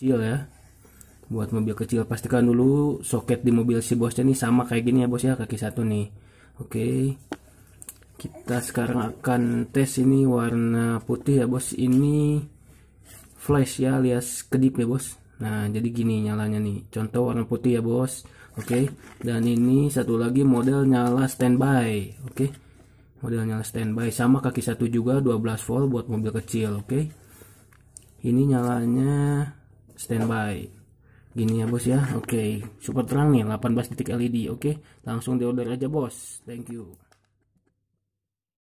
kecil ya buat mobil kecil pastikan dulu soket di mobil si bosnya nih sama kayak gini ya bos ya kaki satu nih oke kita sekarang akan tes ini warna putih ya bos ini flash ya alias kedip ya bos nah jadi gini nyalanya nih contoh warna putih ya bos oke dan ini satu lagi model nyala standby oke model nyala standby sama kaki satu juga 12 volt buat mobil kecil oke ini nyalanya standby gini ya bos ya oke okay. super terang nih 18 titik LED oke okay. langsung diorder aja bos thank you